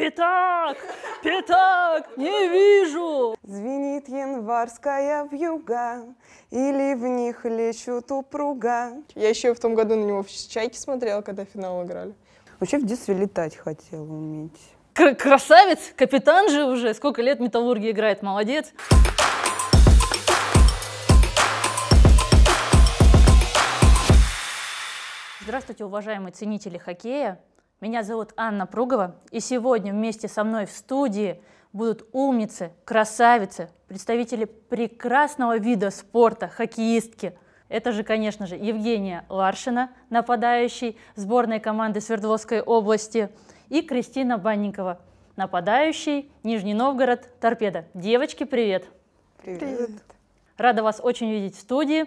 Пятак! Пятак! Не вижу! Звенит январская вьюга, или в них лечут упруга. Я еще в том году на него в «Чайке» смотрела, когда финал играли. Вообще в детстве летать хотела уметь. Кр красавец! Капитан же уже! Сколько лет металлурги играет, молодец! Здравствуйте, уважаемые ценители хоккея! Меня зовут Анна Пругова, и сегодня вместе со мной в студии будут умницы, красавицы, представители прекрасного вида спорта, хоккеистки. Это же, конечно же, Евгения Ларшина, нападающий сборной команды Свердловской области, и Кристина Банникова, нападающий Нижний Новгород, торпеда. Девочки, привет! Привет! Рада вас очень видеть в студии.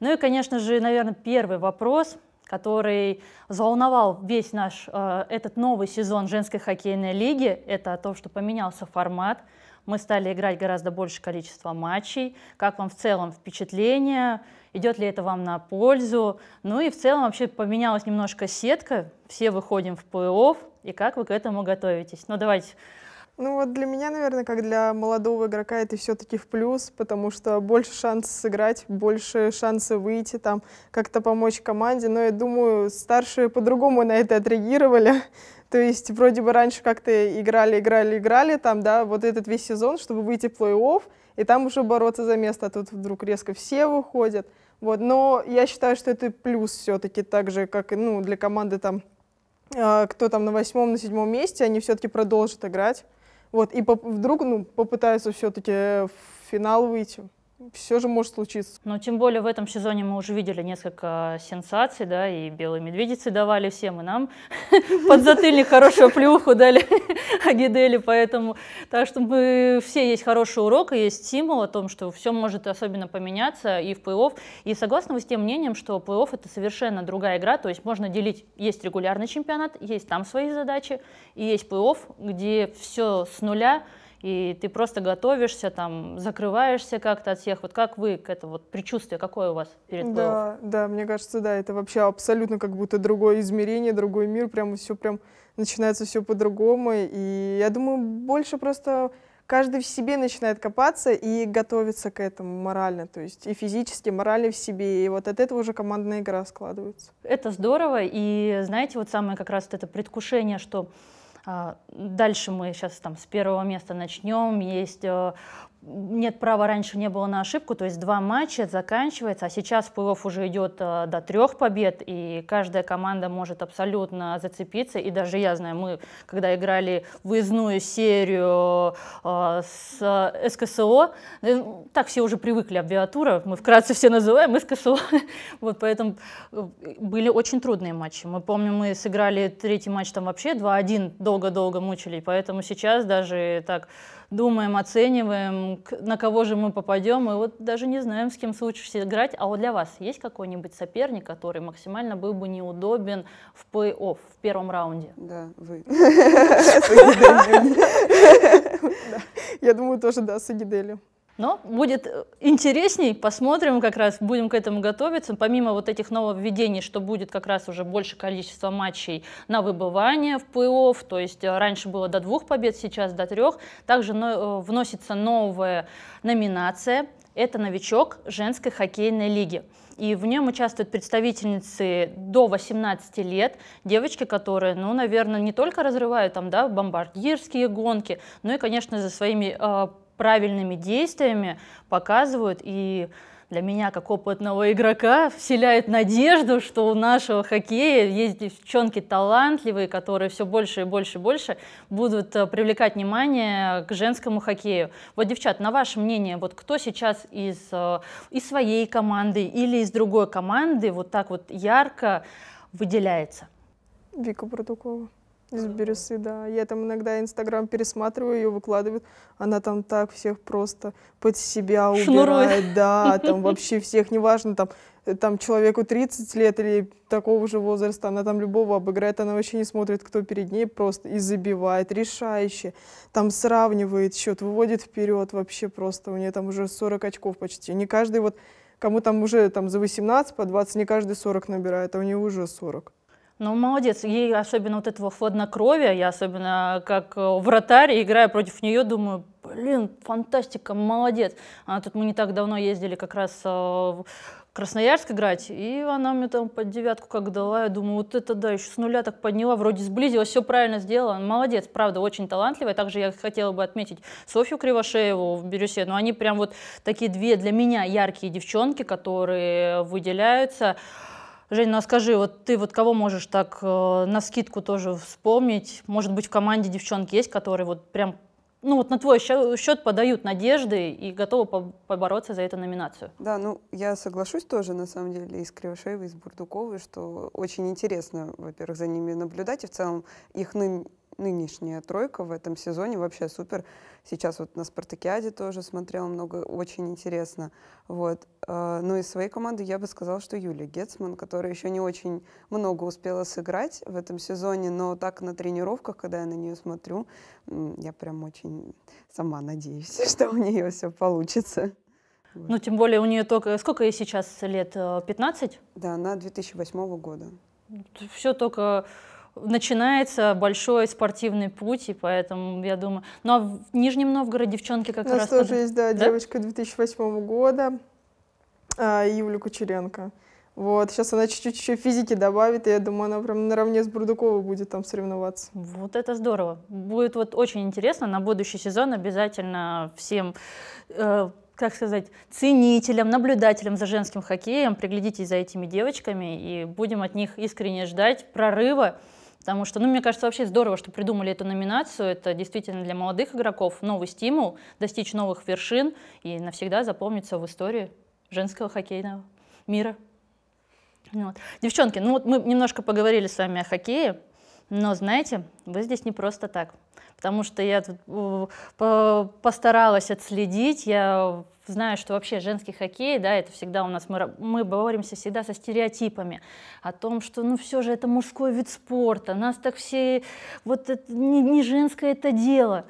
Ну и, конечно же, наверное, первый вопрос – который взволновал весь наш э, этот новый сезон женской хоккейной лиги. Это то что поменялся формат, мы стали играть гораздо больше количество матчей. Как вам в целом впечатление? Идет ли это вам на пользу? Ну и в целом вообще поменялась немножко сетка. Все выходим в плей-офф. И как вы к этому готовитесь? Ну давайте ну вот для меня, наверное, как для молодого игрока это все-таки в плюс, потому что больше шансов сыграть, больше шансов выйти, там как-то помочь команде. Но я думаю, старшие по-другому на это отреагировали. То есть вроде бы раньше как-то играли, играли, играли, там, да, вот этот весь сезон, чтобы выйти в плей-офф, и там уже бороться за место, а тут вдруг резко все выходят. Вот, но я считаю, что это плюс все-таки, так же, как и, ну, для команды там, а, кто там на восьмом, на седьмом месте, они все-таки продолжат играть. Вот, и вдруг ну, попытаются все-таки э, в финал выйти все же может случиться. Но тем более в этом сезоне мы уже видели несколько сенсаций, да, и белые медведицы давали всем, и нам под затыльник хорошую плюху дали Агидели, поэтому так что мы все есть хороший урок, и есть стимул о том, что все может особенно поменяться и в плей-офф. И согласна вы с тем мнением, что плей-офф это совершенно другая игра, то есть можно делить, есть регулярный чемпионат, есть там свои задачи, и есть плей-офф, где все с нуля, и ты просто готовишься, там, закрываешься как-то от всех. Вот как вы к этому, вот предчувствие какое у вас перед Да, да, мне кажется, да, это вообще абсолютно как будто другое измерение, другой мир, прям все прям начинается все по-другому, и я думаю, больше просто каждый в себе начинает копаться и готовиться к этому морально, то есть и физически, и морально в себе, и вот от этого уже командная игра складывается. Это здорово, и знаете, вот самое как раз это предвкушение, что а, дальше мы сейчас там с первого места начнем. Есть э, нет права раньше не было на ошибку, то есть два матча заканчивается, а сейчас плей-офф уже идет э, до трех побед, и каждая команда может абсолютно зацепиться, и даже я знаю, мы когда играли выездную серию э, с э, СКСО, так все уже привыкли, аббиатура, мы вкратце все называем СКСО, вот поэтому были очень трудные матчи, мы помним, мы сыграли третий матч там вообще 2-1, долго-долго мучили, поэтому сейчас даже так думаем, оцениваем, на кого же мы попадем, и вот даже не знаем, с кем случишься играть. А вот для вас есть какой-нибудь соперник, который максимально был бы неудобен в плей-офф в первом раунде? Да, вы. Я думаю, тоже да, с Агиделем. Но будет э, интересней, посмотрим как раз, будем к этому готовиться. Помимо вот этих нововведений, что будет как раз уже больше количество матчей на выбывание в плей-офф, то есть э, раньше было до двух побед, сейчас до трех. Также э, вносится новая номинация это новичок женской хоккейной лиги. И в нем участвуют представительницы до 18 лет, девочки, которые, ну, наверное, не только разрывают там, да, бомбардирские гонки, но и, конечно, за своими э, правильными действиями показывают и для меня, как опытного игрока, вселяет надежду, что у нашего хоккея есть девчонки талантливые, которые все больше и больше и больше будут э, привлекать внимание к женскому хоккею. Вот, девчат, на ваше мнение, вот кто сейчас из, э, из своей команды или из другой команды вот так вот ярко выделяется? Вика Бродукова из Бересы, да. Я там иногда Инстаграм пересматриваю, ее выкладывают. Она там так всех просто под себя убирает. Шнурует. Да, там вообще всех, неважно, там, э, там человеку 30 лет или такого же возраста, она там любого обыграет, она вообще не смотрит, кто перед ней, просто и забивает, решающе, там сравнивает счет, выводит вперед вообще просто. У нее там уже 40 очков почти. Не каждый вот, кому там уже там за 18, по 20, не каждый 40 набирает, а у нее уже 40. Ну, молодец. Ей особенно вот этого хладнокровия, я особенно как э, вратарь, играя против нее, думаю, блин, фантастика, молодец. А тут мы не так давно ездили как раз э, в Красноярск играть, и она мне там под девятку как дала, я думаю, вот это да, еще с нуля так подняла, вроде сблизилась, все правильно сделала, молодец, правда, очень талантливая, также я хотела бы отметить Софью Кривошееву в Бирюсе, но они прям вот такие две для меня яркие девчонки, которые выделяются, Женя, ну а скажи, вот ты вот кого можешь так э, на скидку тоже вспомнить? Может быть, в команде девчонки есть, которые вот прям ну вот на твой счет подают надежды и готовы побороться за эту номинацию. Да, ну я соглашусь тоже, на самом деле, и с Кривошеевой, и с Бурдуковой, что очень интересно, во-первых, за ними наблюдать, и в целом их, нынешняя тройка в этом сезоне вообще супер. Сейчас вот на «Спартакиаде» тоже смотрела много, очень интересно. Вот. Э, но ну из своей команды я бы сказала, что Юлия Гетцман, которая еще не очень много успела сыграть в этом сезоне, но так на тренировках, когда я на нее смотрю, я прям очень сама надеюсь, что у нее все получится. Ну, тем более у нее только... Сколько ей сейчас лет? 15? Э, да, она 2008 года. Все только начинается большой спортивный путь, и поэтому я думаю... ну, а в Нижнем Новгороде девчонки как раз... У нас раз тоже тогда... есть, да, да, девочка 2008 года, а, Юля Кучеренко. Вот, сейчас она чуть-чуть еще физики добавит, и я думаю, она прям наравне с Бурдуковой будет там соревноваться. Вот это здорово. Будет вот очень интересно. На будущий сезон обязательно всем э, как сказать, ценителям, наблюдателям за женским хоккеем, приглядитесь за этими девочками и будем от них искренне ждать прорыва. Потому что, ну, мне кажется, вообще здорово, что придумали эту номинацию. Это действительно для молодых игроков новый стимул достичь новых вершин и навсегда запомниться в истории женского хоккейного мира. Вот. Девчонки, ну вот мы немножко поговорили с вами о хоккее. Но знаете, вы здесь не просто так, потому что я постаралась отследить, я знаю, что вообще женский хоккей, да, это всегда у нас, мы, мы боремся всегда со стереотипами о том, что, ну, все же это мужской вид спорта, нас так все, вот это, не, не женское это дело.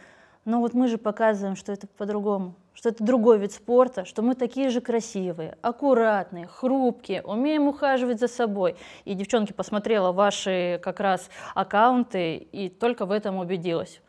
Но вот мы же показываем, что это по-другому что это другой вид спорта, что мы такие же красивые, аккуратные, хрупкие, умеем ухаживать за собой. И, девчонки, посмотрела ваши как раз аккаунты и только в этом убедилась.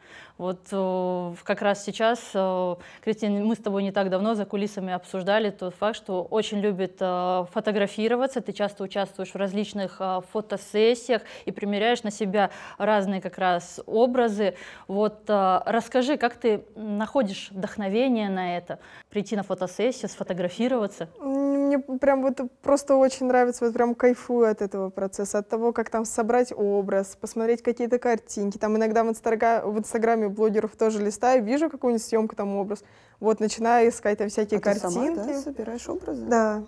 Вот э, как раз сейчас, э, Кристина, мы с тобой не так давно за кулисами обсуждали тот факт, что очень любит э, фотографироваться, ты часто участвуешь в различных фотосессиях и примеряешь на себя разные как раз образы. Вот расскажи, как ты находишь вдохновение на это, прийти на фотосессию, сфотографироваться? Мне прям вот просто очень нравится, вот прям кайфую от этого процесса, от того, как там собрать образ, посмотреть какие-то картинки. Там иногда в, в Инстаграме блогеров тоже листаю, вижу какую-нибудь съемку, там образ. Вот, начинаю искать там всякие а картинки. Ты сама, да, собираешь образы? Да.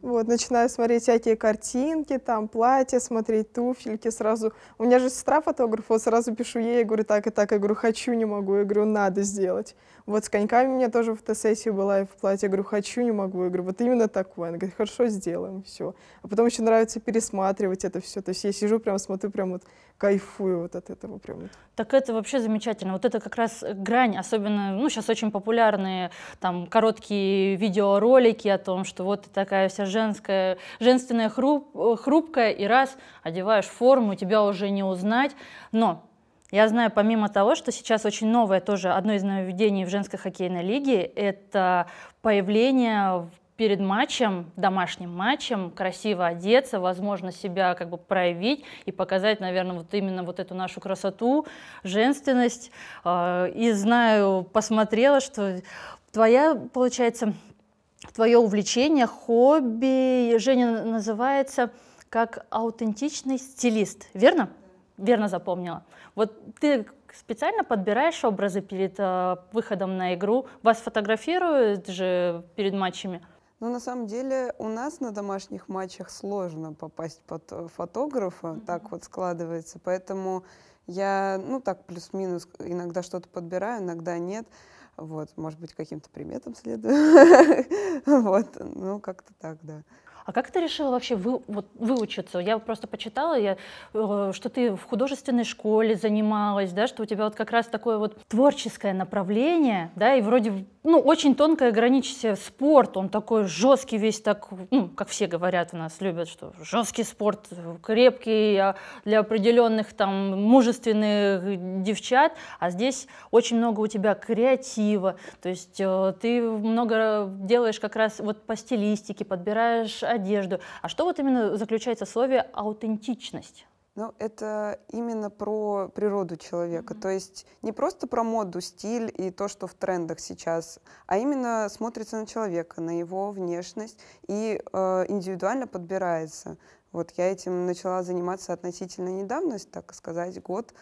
Вот, начинаю смотреть всякие картинки, там, платья, смотреть туфельки сразу. У меня же сестра фотограф, вот сразу пишу ей, я говорю, так и так, я говорю, хочу, не могу, я говорю, надо сделать. Вот с коньками у меня тоже фотосессия была, и в платье, я говорю, хочу, не могу. Я говорю, вот именно такое. Она говорит, хорошо, сделаем, все. А потом еще нравится пересматривать это все. То есть я сижу, прям смотрю, прям вот кайфую вот от этого прям. Так это вообще замечательно. Вот это как раз грань, особенно, ну, сейчас очень популярные там короткие видеоролики о том, что вот ты такая вся женская, женственная, хруп, э, хрупкая, и раз одеваешь форму, тебя уже не узнать. Но я знаю, помимо того, что сейчас очень новое тоже, одно из нововведений в женской хоккейной лиге, это появление перед матчем, домашним матчем, красиво одеться, возможно, себя как бы проявить и показать, наверное, вот именно вот эту нашу красоту, женственность. А, и знаю, посмотрела, что твоя, получается, твое увлечение, хобби, Женя называется как аутентичный стилист, верно? верно запомнила. Вот ты специально подбираешь образы перед э, выходом на игру? Вас фотографируют же перед матчами? Ну, на самом деле, у нас на домашних матчах сложно попасть под э, фотографа, mm-hmm. так вот складывается. Поэтому я, ну, так плюс-минус, иногда что-то подбираю, иногда нет. Вот, может быть, каким-то приметам следую. Вот, ну, как-то так, да. А как ты решила вообще вы, вот, выучиться? Я просто почитала, я, э, что ты в художественной школе занималась, да, что у тебя вот как раз такое вот творческое направление, да, и вроде, ну, очень тонкое граничится э, спорт, он такой жесткий весь, так, ну, как все говорят у нас, любят, что жесткий спорт, э, крепкий а для определенных там мужественных девчат, а здесь очень много у тебя креатива, то есть ты много делаешь как раз вот по стилистике, подбираешь одежду. А что вот именно заключается в слове аутентичность? Ну, это именно про природу человека. Mm-hmm. То есть не просто про моду, стиль и то, что в трендах сейчас, а именно смотрится на человека, на его внешность и э, индивидуально подбирается. Вот я этим начала заниматься относительно недавно, так сказать, год.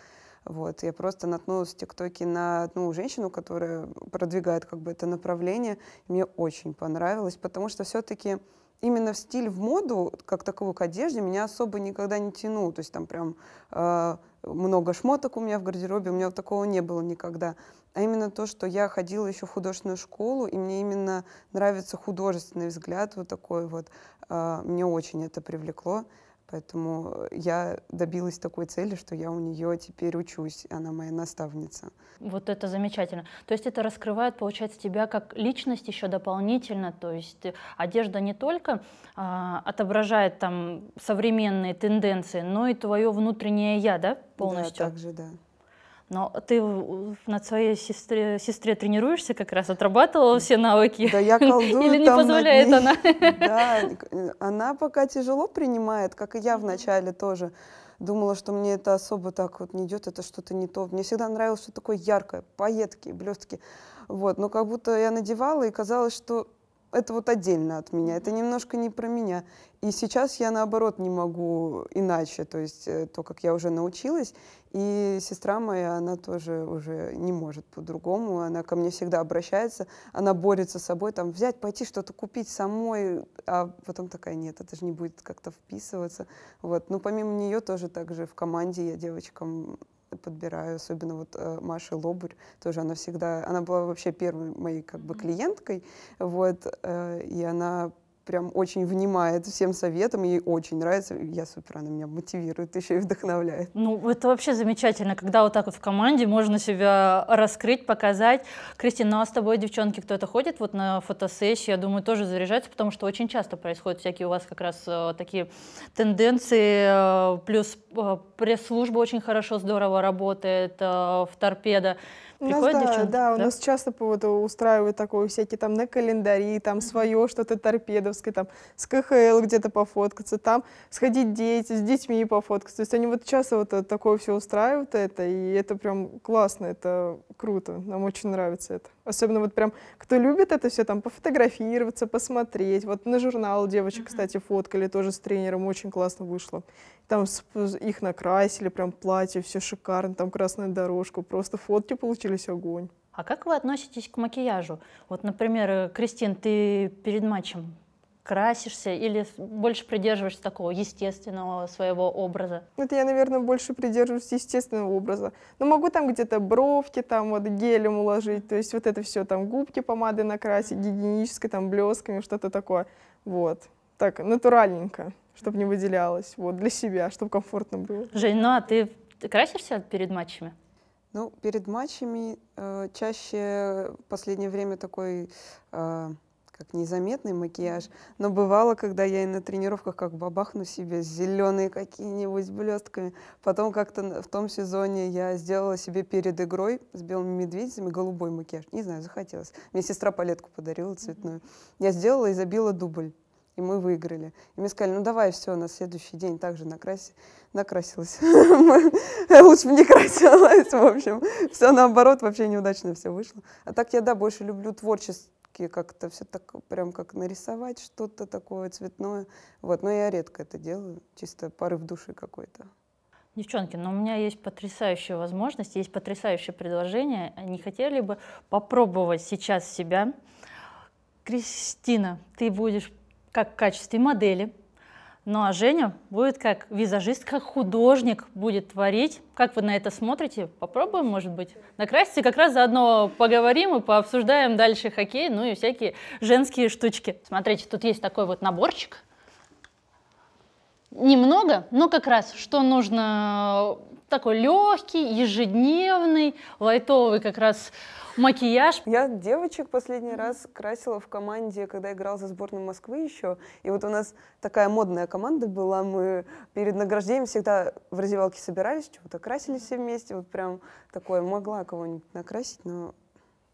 Вот, я просто наткнулась в ТикТоке на одну женщину, которая продвигает как бы это направление. Мне очень понравилось, потому что все-таки именно в стиль, в моду, как таковую к одежде, меня особо никогда не тянуло То есть там прям э, много шмоток у меня в гардеробе, у меня такого не было никогда. А именно то, что я ходила еще в художественную школу, и мне именно нравится художественный взгляд вот такой вот. Э, мне очень это привлекло. Поэтому э, я добилась такой цели, что я у нее теперь учусь, она моя наставница. Вот это замечательно. То есть это раскрывает, получается, тебя как личность еще дополнительно. То есть э, одежда не только а, отображает там современные тенденции, но и твое внутреннее я, да, полностью? Да, также, да. Но ты над своей сестре, сестре тренируешься как раз, отрабатывала все навыки? Да, я колдую Или не позволяет она? Да, она пока тяжело принимает, как и я вначале тоже. Думала, что мне это особо так вот не идет, это что-то не то. Мне всегда нравилось, что такое яркое, поетки, блестки. Вот, но как будто я надевала, и казалось, что это вот отдельно от меня, это немножко не про меня. И сейчас я, наоборот, не могу иначе, то есть э, то, как я уже научилась. И сестра моя, она тоже уже не может по-другому, она ко мне всегда обращается, она борется с собой, там, взять, пойти что-то купить самой, а потом такая, нет, это же не будет как-то вписываться. Вот. Но помимо нее тоже также в команде я девочкам подбираю, особенно вот э, Маша Лобурь, тоже она всегда, она была вообще первой моей как бы клиенткой, вот, э, и она прям очень внимает всем советам, ей очень нравится. Я супер, она меня мотивирует, еще и вдохновляет. Ну, это вообще замечательно, когда вот так вот в команде можно себя раскрыть, показать. Кристина, ну а с тобой, девчонки, кто-то ходит вот на фотосессии, я думаю, тоже заряжается, потому что очень часто происходят всякие у вас как раз э, такие тенденции, э, плюс э, пресс-служба очень хорошо, здорово работает э, в торпедо. Приходят нас, девчонки? Да, да, у нас часто вот, устраивают такое всякие там на календари, там свое что-то торпедовское, там с КХЛ где-то пофоткаться, там сходить дети, с детьми пофоткаться. То есть они вот часто вот э, такое все устраивают это, и это прям классно, это круто, нам очень нравится это. Особенно вот прям, кто любит это все, там, пофотографироваться, посмотреть. Вот на журнал девочек, mm-hmm. кстати, фоткали тоже с тренером, очень классно вышло. Там их накрасили, прям платье, все шикарно, там красная дорожка, просто фотки получились огонь. А как вы относитесь к макияжу? Вот, например, э, Кристин, ты перед матчем красишься или больше придерживаешься такого естественного своего образа? Это я, наверное, больше придерживаюсь естественного образа. Но ну, могу там где-то бровки там вот гелем уложить, то есть вот это все там губки помады накрасить, гигиенической там блесками, что-то такое. Вот. Так, натуральненько, чтобы не выделялось. Вот, для себя, чтобы комфортно было. Жень, ну а ты, ты красишься перед матчами? Ну, перед матчами э, чаще в последнее время такой э, как незаметный макияж. Но бывало, когда я и на тренировках как бабахну себе зеленые какие-нибудь блестками. Потом как-то в том сезоне я сделала себе перед игрой с белыми медведями голубой макияж. Не знаю, захотелось. Мне сестра палетку подарила цветную. Я сделала и забила дубль. И мы выиграли. И мне сказали, ну давай все, на следующий день также накраси. Накрасилась. Лучше бы не красилась, в общем. Все наоборот, вообще неудачно все вышло. А так я, да, больше люблю творчество все как-то все так прям как нарисовать что-то такое цветное. Вот, но я редко это делаю, чисто порыв души какой-то. Девчонки, но ну, у меня есть потрясающая возможность, есть потрясающее предложение. Не хотели бы попробовать сейчас себя? Кристина, ты будешь как в качестве модели, ну а Женя будет как визажист, как художник будет творить. Как вы на это смотрите? Попробуем, может быть, накраситься как раз заодно поговорим и пообсуждаем дальше хоккей, ну и всякие женские штучки. Смотрите, тут есть такой вот наборчик. Немного, но как раз, что нужно э, такой легкий, ежедневный, лайтовый как раз макияж. Я девочек последний раз красила в команде, когда играл за сборную Москвы еще. И вот у нас такая модная команда была. Мы перед награждением всегда в раздевалке собирались, чего-то красились все вместе. Вот прям такое. Могла кого-нибудь накрасить, но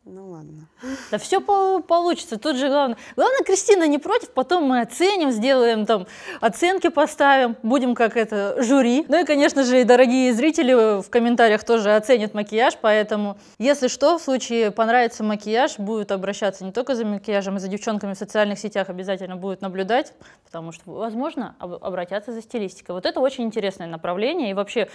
ну ладно. Да все получится. Тут же главное. Главное, Кристина не против, потом мы оценим, сделаем там оценки поставим, будем как это жюри. Ну и, конечно же, и дорогие зрители в комментариях тоже оценят макияж, поэтому, если что, в случае понравится макияж, будут обращаться не только за макияжем, а за девчонками в социальных сетях обязательно будут наблюдать, потому что, возможно, обратятся за стилистикой. Вот это очень интересное направление и вообще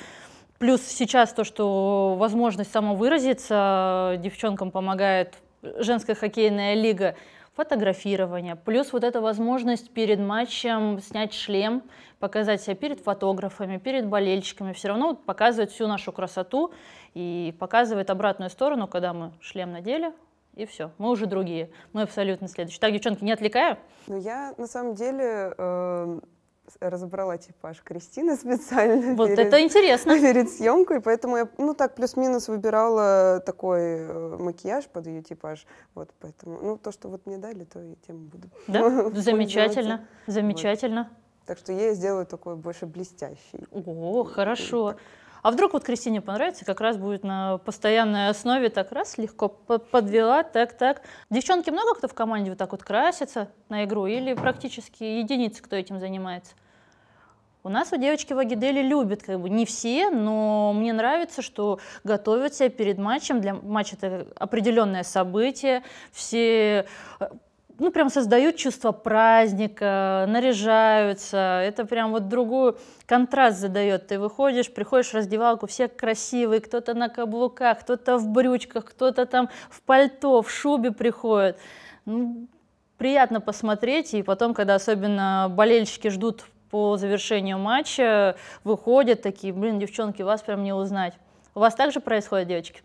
Плюс сейчас то, что возможность самовыразиться девчонкам помогает женская хоккейная лига, фотографирование, плюс вот эта возможность перед матчем снять шлем, показать себя перед фотографами, перед болельщиками, все равно показывает всю нашу красоту и показывает обратную сторону, когда мы шлем надели, и все, мы уже другие, мы абсолютно следующие. Так, девчонки, не отвлекаю? Ну, я на самом деле э разобрала типаж Кристины специально. Вот перед, это интересно. Перед съемкой, поэтому я, ну так, плюс-минус выбирала такой э, макияж под ее типаж. Вот, поэтому, ну то, что вот мне дали, то и тем буду. Да, замечательно, замечательно. Вот. Так что я сделаю такой больше блестящий. О, хорошо. Так. А вдруг вот Кристине понравится, как раз будет на постоянной основе так раз, легко подвела, так, так. Девчонки много кто в команде вот так вот красится на игру или практически единицы, кто этим занимается? У нас у девочки в Агидели любят, как бы не все, но мне нравится, что готовятся перед матчем. Для матча это определенное событие. Все э, ну, прям создают чувство праздника, наряжаются. Это прям вот другую контраст задает. Ты выходишь, приходишь в раздевалку, все красивые, кто-то на каблуках, кто-то в брючках, кто-то там в пальто, в шубе приходит. Ну, приятно посмотреть, и потом, когда особенно болельщики ждут по завершению матча, выходят такие, блин, девчонки, вас прям не узнать. У вас также происходит, девочки?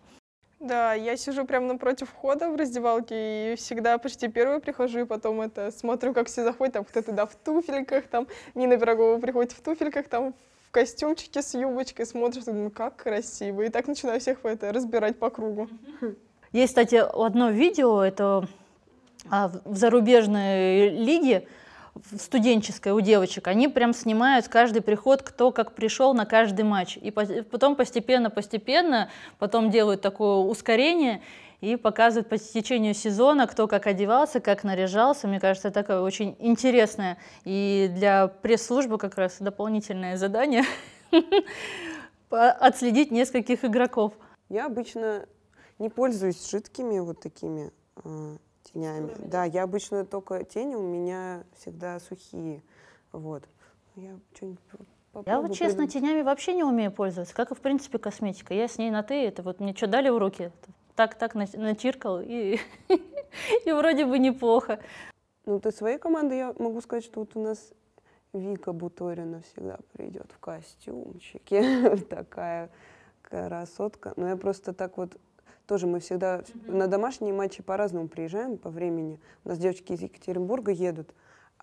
Да, я сижу прямо напротив входа в раздевалке и всегда почти первая прихожу, и потом это смотрю, как все заходят, там кто-то да в туфельках, там Нина Пирогова приходит в туфельках, там в костюмчике с юбочкой, смотришь, ну как красиво, и так начинаю всех это разбирать по кругу. Есть, кстати, одно видео, это а, в зарубежной лиге, студенческое у девочек, они прям снимают каждый приход, кто как пришел на каждый матч. И потом постепенно-постепенно, потом делают такое ускорение, и показывают по течению сезона, кто как одевался, как наряжался. Мне кажется, это такое очень интересное и для пресс-службы как раз дополнительное задание отследить нескольких игроков. Я обычно не пользуюсь жидкими вот такими а, тенями. да, я обычно только тени у меня всегда сухие. Вот. Я что-нибудь я вот честно тенями вообще не умею пользоваться, как и в принципе косметика. Я с ней на ты, это вот мне что дали в руки, так так начиркал и и вроде бы неплохо. Ну ты своей команды я могу сказать, что вот у нас Вика Буторина всегда придет в костюмчике, такая красотка. Но я просто так вот тоже мы всегда mm-hmm. на домашние матчи по-разному приезжаем по времени. У нас девочки из Екатеринбурга едут,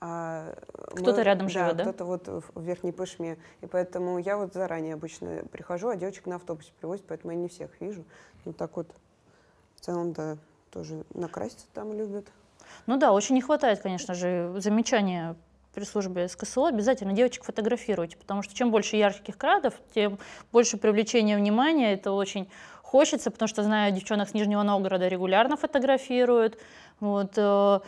а э, кто-то мы, рядом да, живет, да? Кто-то вот в Верхней Пышме. И поэтому я вот заранее обычно прихожу, а девочек на автобусе привозят, поэтому я не всех вижу. Ну так вот, в целом, да, тоже накраситься там любят. Ну да, очень не хватает, конечно же, замечания при службе с СКСО, обязательно девочек фотографируйте, потому что чем больше ярких крадов, тем больше привлечения внимания. Это очень хочется, потому что знаю девчонок с Нижнего Новгорода регулярно фотографируют. Вот, э,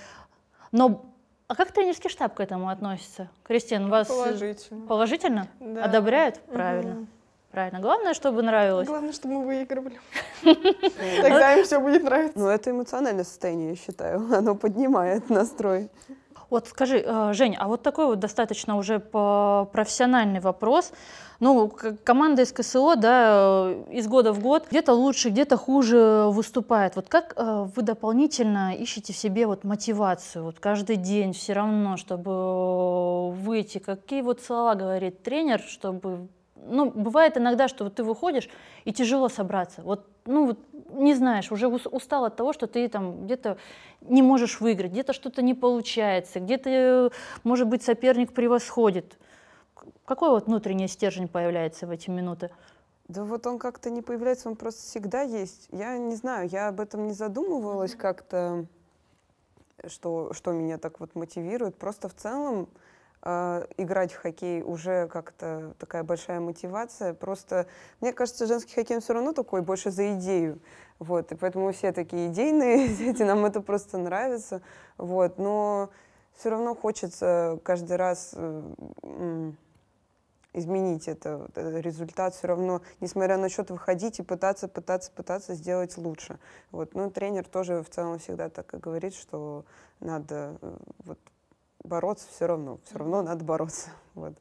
но а как тренерский штаб к этому относится? Кристин, ну, вас э, положительно, положительно? Да. одобряют? Правильно. Угу. Правильно. Главное, чтобы нравилось. Главное, чтобы мы выигрывали. Тогда им все будет нравиться. Ну, это эмоциональное состояние, я считаю. Оно поднимает настрой. Вот скажи, э, Жень, а вот такой вот достаточно уже профессиональный вопрос. Ну, команда из КСО, да, э, из года в год где-то лучше, где-то хуже выступает. Вот как э, вы дополнительно ищете в себе вот мотивацию, вот каждый день все равно, чтобы выйти? Какие вот слова говорит тренер, чтобы ну, бывает иногда, что вот ты выходишь и тяжело собраться. Вот, ну, вот не знаешь, уже устал от того, что ты там где-то не можешь выиграть, где-то что-то не получается, где-то, может быть, соперник превосходит. Какой вот внутренний стержень появляется в эти минуты? Да вот он как-то не появляется, он просто всегда есть. Я не знаю, я об этом не задумывалась mm-hmm. как-то, что, что меня так вот мотивирует. Просто в целом а, играть в хоккей уже как-то такая большая мотивация. Просто, мне кажется, женский хоккей все равно такой больше за идею. Вот, и поэтому все такие идейные дети, нам это просто нравится. Вот, но все равно хочется каждый раз э, изменить это, вот, э, результат все равно, несмотря на счет, выходить и пытаться, пытаться, пытаться сделать лучше. Вот. Но ну, тренер тоже в целом всегда так и говорит, что надо э, вот, бороться все равно, все равно надо бороться. Вот.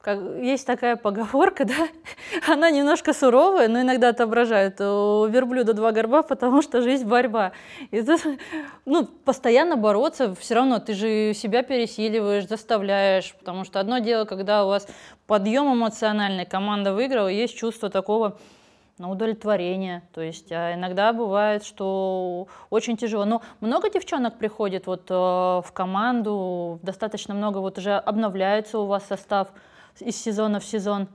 Как, есть такая поговорка, да, она немножко суровая, но иногда отображает э, у верблюда два горба, потому что жизнь борьба. И тут, ну, постоянно бороться, все равно ты же себя пересиливаешь, заставляешь, потому что одно дело, когда у вас подъем эмоциональный, команда выиграла, есть чувство такого на удовлетворение. То есть а, иногда бывает, что очень тяжело. Но много девчонок приходит вот э, в команду, достаточно много вот уже обновляется у вас состав из сезона в сезон.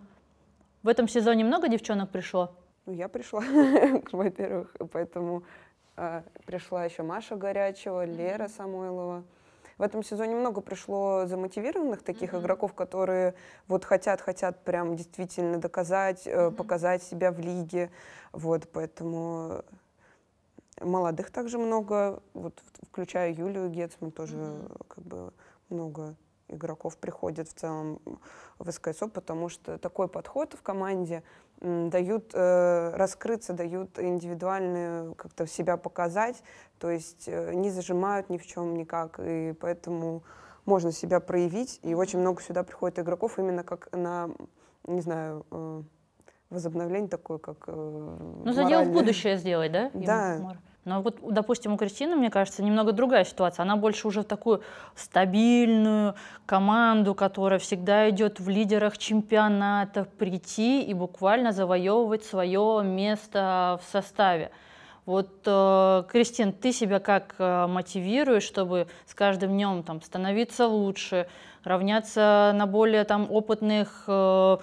В этом сезоне много девчонок пришло? Ну, я пришла, во-первых, поэтому а, пришла еще Маша Горячева, Лера Самойлова в этом сезоне много пришло замотивированных таких mm-hmm. игроков, которые вот хотят, хотят прям действительно доказать, mm-hmm. показать себя в лиге. Вот, поэтому молодых также много, вот включая Юлию Гетцман тоже mm-hmm. как бы много игроков приходит в целом в СКСО, потому что такой подход в команде дают э, раскрыться, дают индивидуально как-то себя показать, то есть э, не зажимают ни в чем никак, и поэтому можно себя проявить, и очень много сюда приходит игроков именно как на, не знаю, э, возобновление такое, как... Э, ну, задел в будущее сделать, да? Да. Юмор. Но вот, допустим, у Кристины, мне кажется, немного другая ситуация. Она больше уже в такую стабильную команду, которая всегда идет в лидерах чемпионатов, прийти и буквально завоевывать свое место в составе. Вот, э, Кристин, ты себя как э, мотивируешь, чтобы с каждым днем там, становиться лучше, равняться на более там, опытных э,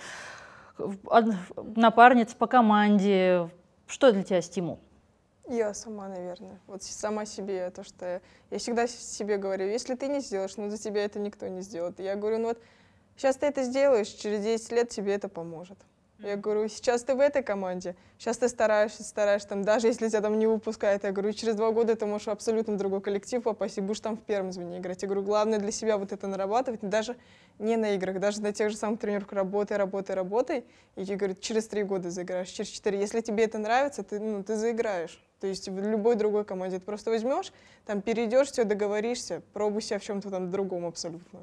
напарниц по команде? Что для тебя стимул? Я сама, наверное. Вот сама себе, то, что я, я всегда себе говорю, если ты не сделаешь, ну за тебя это никто не сделает. Я говорю, ну вот сейчас ты это сделаешь, через 10 лет тебе это поможет. Я говорю, сейчас ты в этой команде, сейчас ты стараешься, стараешься, там, даже если тебя там не выпускают, я говорю, через два года ты можешь абсолютно в другой коллектив попасть и будешь там в первом звене играть. Я говорю, главное для себя вот это нарабатывать, даже не на играх, даже на тех же самых тренерах, работай, работай, работай, и я говорю, через три года заиграешь, через четыре, если тебе это нравится, ты, ну, ты заиграешь. То есть в любой другой команде ты просто возьмешь, там перейдешь, все договоришься, пробуй себя в чем-то там другом абсолютно.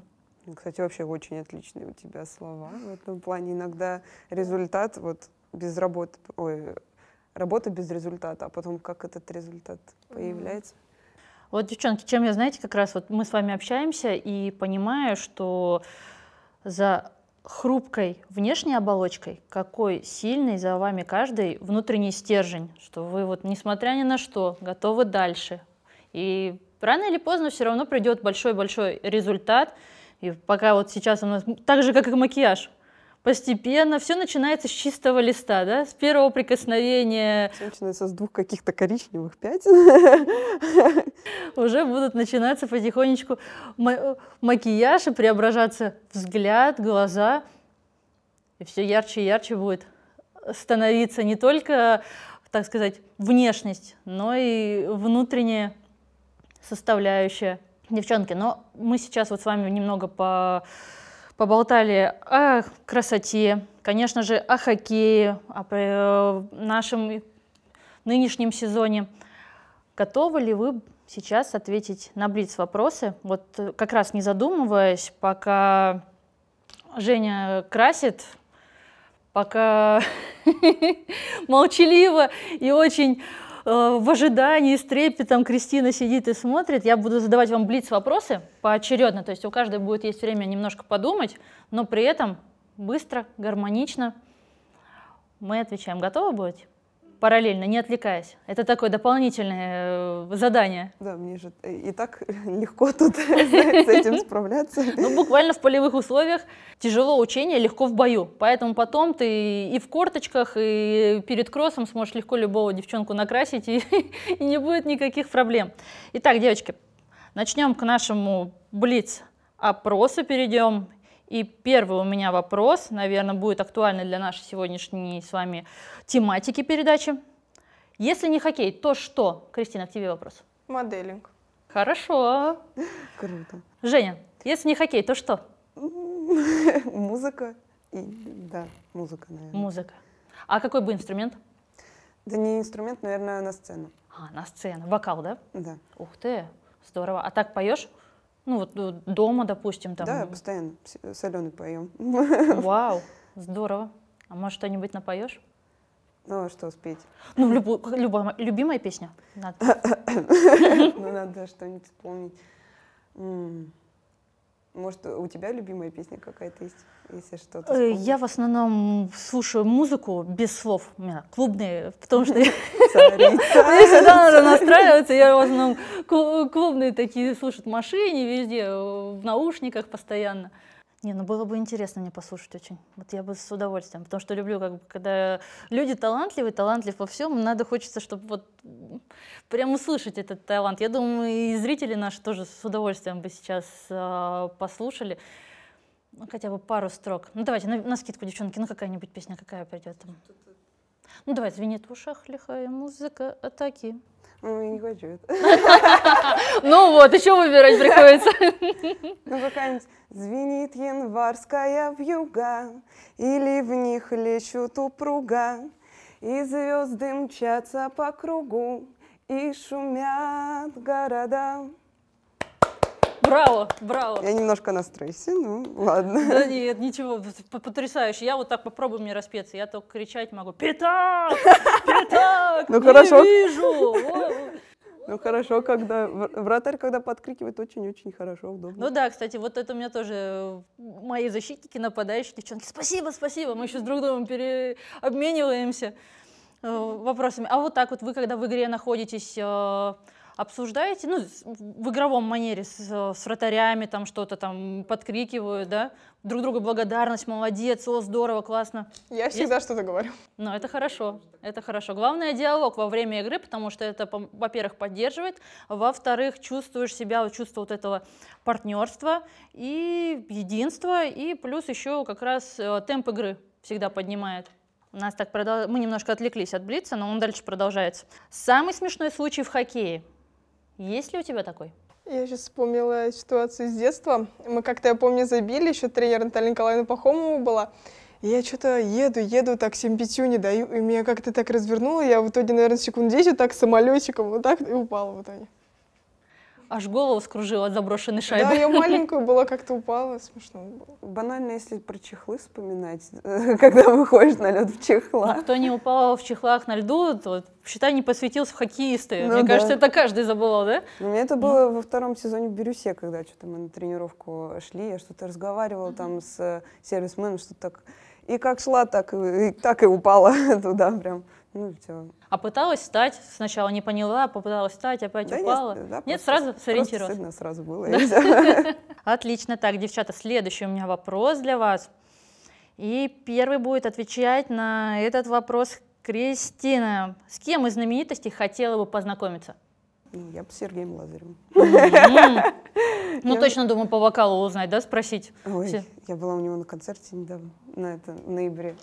Кстати, вообще очень отличные у тебя слова в этом плане. Иногда результат вот без работы, ой, работа без результата, а потом как этот результат появляется. Вот, девчонки, чем я, знаете, как раз вот мы с вами общаемся и понимаю, что за хрупкой внешней оболочкой, какой сильный за вами каждый внутренний стержень, что вы вот несмотря ни на что готовы дальше. И рано или поздно все равно придет большой-большой результат. И пока вот сейчас у нас, так же как и макияж, постепенно. Все начинается с чистого листа, да, с первого прикосновения. Все начинается с двух каких-то коричневых пятен. Уже будут начинаться потихонечку макияж и преображаться взгляд, глаза. И все ярче и ярче будет становиться не только, так сказать, внешность, но и внутренняя составляющая. Девчонки, но мы сейчас вот с вами немного по поболтали о красоте, конечно же, о хоккее, о э, нашем нынешнем сезоне. Готовы ли вы сейчас ответить на блиц-вопросы? Вот э, как раз не задумываясь, пока Женя красит, пока молчаливо и очень Э, в ожидании, с трепетом Кристина сидит и смотрит. Я буду задавать вам блиц-вопросы поочередно, то есть у каждой будет есть время немножко подумать, но при этом быстро, гармонично мы отвечаем. Готовы будете? параллельно, не отвлекаясь. Это такое дополнительное э, задание. Да, мне же и так легко тут с этим справляться. Ну, буквально в полевых условиях тяжело учение, легко в бою. Поэтому потом ты и в корточках, и перед кроссом сможешь легко любого девчонку накрасить, и, не будет никаких проблем. Итак, девочки, начнем к нашему блиц-опросу, перейдем и первый у меня вопрос, наверное, будет актуальный для нашей сегодняшней с вами тематики передачи. Если не хоккей, то что? Кристина, к тебе вопрос. Моделинг. Хорошо. Круто. Женя, если не хоккей, то что? Музыка. И, да, музыка, наверное. Музыка. А какой бы инструмент? Да не инструмент, наверное, на сцену. А, на сцену. Вокал, да? Да. Ух ты, здорово. А так поешь? Ну вот э, дома, допустим, там. Да, постоянно э, соленый поем. Вау, здорово. А может что-нибудь напоешь? Ну, а что успеть? Ну, любу, любая, любимая песня. Надо. Ну, надо что-нибудь вспомнить. Может, у тебя любимая песня какая-то есть, если что-то э, вспомнить? Я в основном слушаю музыку без слов. У меня клубные, потому что мне всегда надо настраиваться. Я в основном клубные такие слушают в машине, везде, в наушниках постоянно. Не, ну было бы интересно мне послушать очень. Вот я бы с удовольствием, потому что люблю, как бы, когда люди талантливые, талантлив во всем, надо хочется, чтобы вот прям услышать этот талант. Я думаю, и зрители наши тоже с удовольствием бы сейчас э, послушали. Ну, хотя бы пару строк. Ну, давайте, на, на скидку, девчонки, ну какая-нибудь песня, какая придет там. Ну, давайте, звенит в ушах лихая музыка атаки. Ну, я не хочу это. Ну вот, еще выбирать приходится. Ну, какая-нибудь «Звенит январская вьюга, или в них лечут упруга, и звезды мчатся по кругу, и шумят города». Браво, браво. Я немножко на стрессе, ну ладно. Да нет, ничего, потрясающе. Я вот так попробую мне распеться, я только кричать могу. Пятак! Пятак! Ну хорошо. вижу! Ну хорошо, когда вратарь, когда подкрикивает, очень-очень хорошо, удобно. Ну да, кстати, вот это у меня тоже э, мои защитники, нападающие, девчонки, спасибо, спасибо, мы еще с друг другом обмениваемся э, вопросами. А вот так вот вы, когда в игре находитесь, э, обсуждаете, ну, в игровом манере с, с вратарями там что-то там подкрикивают, да, друг другу благодарность, молодец, о, здорово, классно. Я всегда Есть? что-то говорю. Но ну, это хорошо, это хорошо. Главное диалог во время игры, потому что это, во-первых, поддерживает, во-вторых, чувствуешь себя, чувство вот этого партнерства и единства, и плюс еще как раз э, темп игры всегда поднимает. У нас так продол... мы немножко отвлеклись от Блица, но он дальше продолжается. Самый смешной случай в хоккее – есть ли у тебя такой? Я сейчас вспомнила ситуацию с детства. Мы как-то, я помню, забили, еще тренер Наталья Николаевна Пахомова была. И я что-то еду, еду, так семпятю не даю, и меня как-то так развернуло, я в итоге, наверное, секунд 10 так самолетиком вот так и упала в итоге аж голову скружила от заброшенной шайбы. Да, я маленькую была, как-то упала, смешно было. Банально, если про чехлы вспоминать, когда выходишь на лед в чехлах. Ну, кто не упал в чехлах на льду, тот, считай, не посвятился в хоккеисты. Ну, Мне да. кажется, это каждый забывал, да? Ну, у меня это было ну. во втором сезоне в Бирюсе, когда что-то мы на тренировку шли, я что-то разговаривала mm-hmm. там с сервисменом, что-то так... И как шла, так и, так и упала туда прям. Ну и в А пыталась встать, сначала не поняла, попыталась встать, опять да упала. Нет, да, нет просто, сразу сориентировалась. Стыдно сразу было. Отлично. Так, девчата, следующий у меня вопрос для вас. И первый будет отвечать на этот вопрос Кристина. С кем из знаменитостей хотела бы познакомиться? Ну, я бы с Сергеем Лазаревым. Ну, точно, думаю, по вокалу узнать, да, спросить? Ой, я была у него на концерте недавно, на этом, ноябре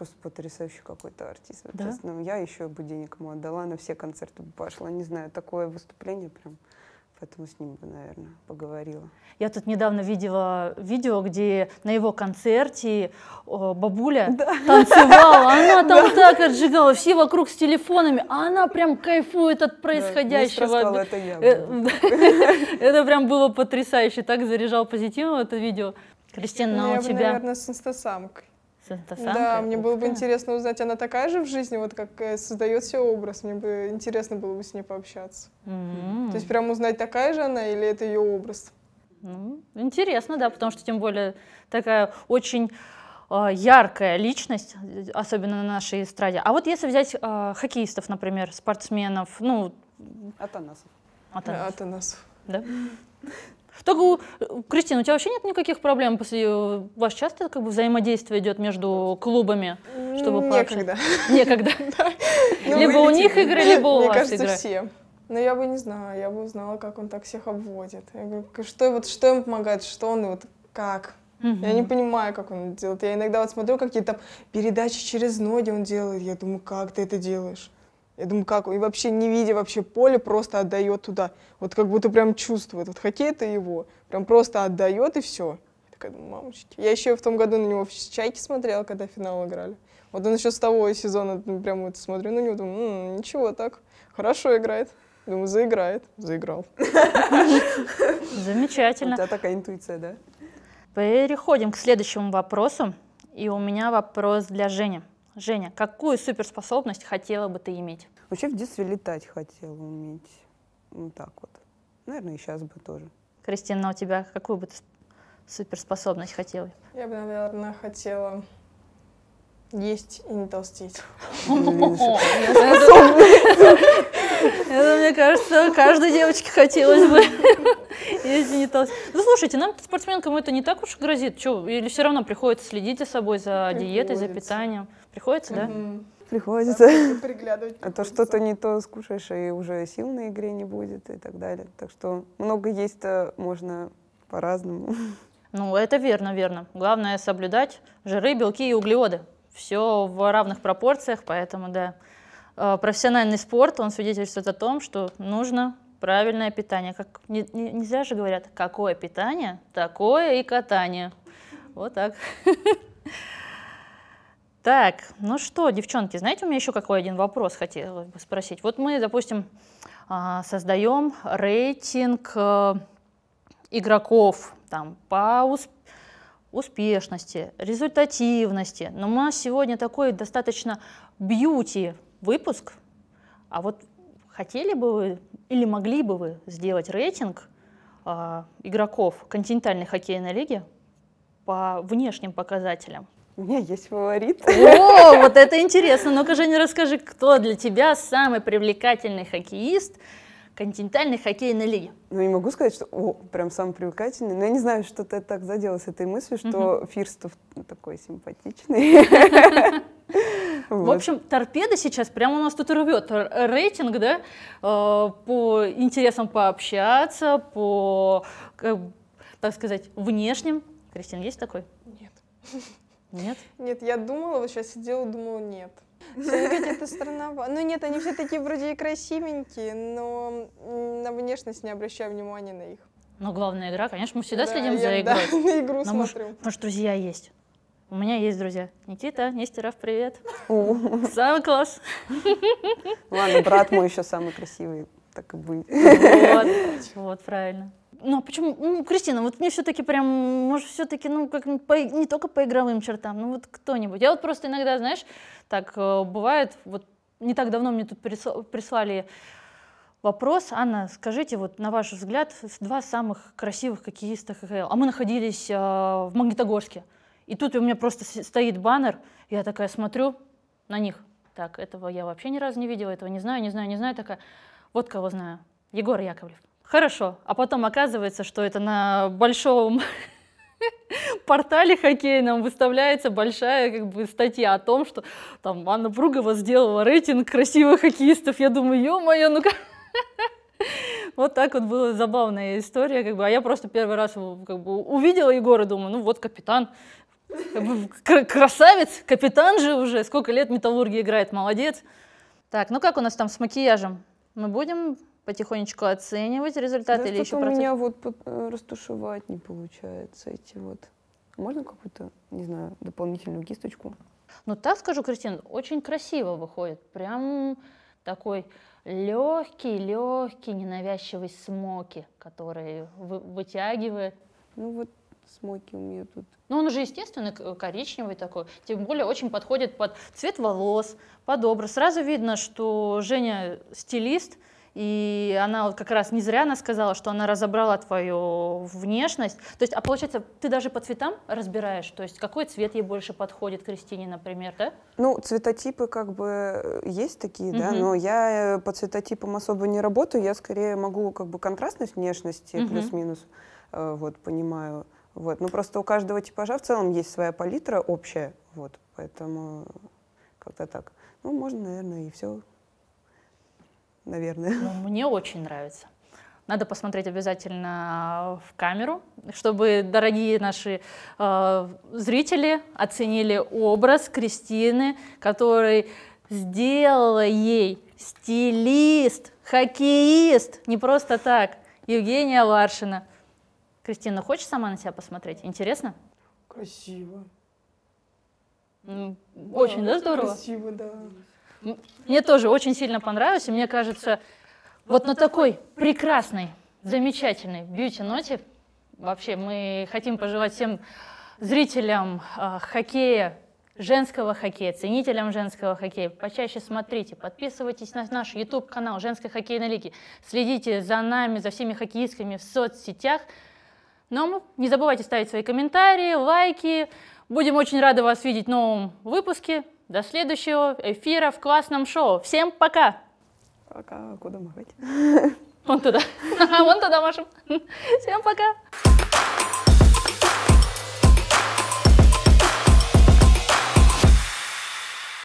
просто потрясающий какой-то артист. да? Честно, я еще бы денег ему отдала, на все концерты бы пошла. Не знаю, такое выступление прям. Поэтому с ним бы, наверное, поговорила. Я тут недавно видела видео, где на его концерте о, бабуля да. танцевала, она там да. так отжигала, все вокруг с телефонами, а она прям кайфует от происходящего. Да, сказала, э, это, я э, это прям было потрясающе, так заряжал позитивом это видео. Кристина, ну, а у тебя? Наверное, с инстасамкой. Сантасанка. Да, мне Ух было бы интересно узнать, она такая же в жизни, вот как э, создает себе образ. Мне бы интересно было бы с ней пообщаться. Mm-hmm. То есть прям узнать, такая же она или это ее образ. Ну, интересно, да, потому что тем более такая очень а, яркая личность, особенно на нашей эстраде. А вот если взять э, хоккеистов, например, спортсменов, ну... Атанасов. Атанасов. Атанасов. Да? Только, говорит, э, Кристина, у тебя вообще нет никаких проблем? После... Э, у вас часто как бы взаимодействие идет между клубами, чтобы Некогда. Некогда. Ну, либо у них игры, либо у вас игры. Мне кажется, все. Но я бы не знала, я бы узнала, как он так всех обводит. Я говорю, что, вот, что им помогает, что он, вот как. Угу. Я не понимаю, как он делает. Я иногда вот смотрю какие-то передачи через ноги он делает. Я думаю, как ты это делаешь? Я думаю, как и вообще не видя вообще поле, просто отдает туда. Вот как будто прям чувствует, вот хоккей это его. Прям просто отдает и все. Я такая думаю, мамочки. Я еще в том году на него в «Чайке» смотрела, когда финал играли. Вот он еще с того сезона, ну, прям вот смотрю на него, думаю, м-м, ничего так, хорошо играет. Думаю, заиграет. Заиграл. Замечательно. У тебя такая интуиция, да? Переходим к следующему вопросу. И у меня вопрос для Жени. Женя, какую суперспособность хотела бы ты иметь? Вообще в детстве летать хотела уметь. Вот ну, так вот. Наверное, и сейчас бы тоже. Кристина, а у тебя какую бы ты суперспособность хотела? Я бы, наверное, хотела есть и не толстеть. Это, мне кажется, каждой девочке хотелось бы. есть и не толстеть. Ну, слушайте, нам, спортсменкам, это не так уж грозит. Че, или все равно приходится следить за собой, за диетой, за питанием? Приходится, да? Приходится. Да, приглядывать. А то что-то не то скушаешь, а и уже сил на игре не будет и так далее. Так что много есть-то можно по-разному. Ну, это верно, верно. Главное соблюдать жиры, белки и углеводы. Все в равных пропорциях, поэтому, да. Э, профессиональный спорт, он свидетельствует о том, что нужно правильное питание. Как, нельзя же говорят, какое питание, такое и катание. Вот так. Так, ну что, девчонки, знаете, у меня еще какой один вопрос хотелось бы спросить. Вот мы, допустим, а, создаем рейтинг э, игроков там, по усп успешности, результативности. Но у нас сегодня такой достаточно бьюти выпуск. А вот хотели бы вы или могли бы вы сделать рейтинг э, игроков континентальной хоккейной лиги по внешним показателям? У меня есть фаворит. О, вот это интересно. Ну-ка, Женя, расскажи, кто для тебя самый привлекательный хоккеист континентальной хоккейной лиги? Ну, не могу сказать, что о, прям самый привлекательный, но я не знаю, что ты так задела с этой мыслью, что угу. Фирстов такой симпатичный. В общем, торпеда сейчас прямо у нас тут рвет рейтинг, да, э, по интересам пообщаться, по, так сказать, внешним. Кристина, есть такой? Нет. Нет? Нет, я думала, вот сейчас сидела, думала, нет. Все-таки это странновато. Ну нет, они все такие вроде и красивенькие, но на внешность не обращаю внимания на их. Но главная игра, конечно, мы всегда да, следим я, за игрой. Да, на игру но смотрю. Может, может, друзья есть. У меня есть друзья. Никита, Нестеров, привет. О. Самый класс. Ладно, брат мой еще самый красивый, так и будет. Вот, вот правильно. Ну, а почему? Ну, Кристина, вот мне все-таки прям, может, все-таки, ну, как по, не только по игровым чертам, ну, вот кто-нибудь. Я вот просто иногда, знаешь, так э, бывает, вот не так давно мне тут прислали вопрос. Анна, скажите, вот на ваш взгляд, два самых красивых хоккеиста ХХЛ. А мы находились э, в Магнитогорске. И тут у меня просто стоит баннер, я такая смотрю на них. Так, этого я вообще ни разу не видела, этого не знаю, не знаю, не знаю. Такая, вот кого знаю. Егор Яковлев. Хорошо, а потом оказывается, что это на большом портале хоккейном выставляется большая как бы, статья о том, что там Анна Бругова сделала рейтинг красивых хоккеистов. Я думаю, ё-моё, ну как, Вот так вот была забавная история, как бы, а я просто первый раз как бы, увидела Егора, думаю, ну вот капитан, красавец, капитан же уже, сколько лет металлурги играет, молодец. Так, ну как у нас там с макияжем? Мы будем потихонечку оценивать результаты да или еще процесс? у меня вот э, растушевать не получается эти вот. Можно какую-то, не знаю, дополнительную кисточку? Ну так скажу, Кристина, очень красиво выходит. Прям такой легкий, легкий, ненавязчивый смоки, который вы, вытягивает. Ну вот смоки у меня тут. Ну он уже естественный, коричневый такой. Тем более очень подходит под цвет волос, под образ. Сразу видно, что Женя стилист – и она вот как раз не зря она сказала, что она разобрала твою внешность. То есть, а получается, ты даже по цветам разбираешь? То есть, какой цвет ей больше подходит, Кристине, например, да? Ну, цветотипы как бы э, есть такие, угу. да, но я э, по цветотипам особо не работаю. Я скорее могу как бы контрастность внешности угу. плюс-минус э, вот понимаю. Вот. Ну, просто у каждого типажа в целом есть своя палитра общая, вот, поэтому как-то так. Ну, можно, наверное, и все наверное. Ну, мне очень нравится. Надо посмотреть обязательно а, в камеру, чтобы дорогие наши э, зрители оценили образ Кристины, который сделал ей стилист, хоккеист, не просто так, Евгения Ларшина. Кристина, хочешь сама на себя посмотреть? Интересно? Красиво. Очень, да, да здорово? Красиво, да. Мне тоже очень сильно понравилось, и мне кажется, вот на такой прекрасной, замечательной бьюти-ноте вообще мы хотим пожелать всем зрителям э, хоккея, женского хоккея, ценителям женского хоккея, почаще смотрите, подписывайтесь на наш YouTube-канал «Женской хоккейной лиги», следите за нами, за всеми хоккеистками в соцсетях. Но не забывайте ставить свои комментарии, лайки. Будем очень рады вас видеть в новом выпуске. До следующего эфира в классном шоу. Всем пока! Пока, куда махать? Вон туда. Вон туда машем. Всем пока!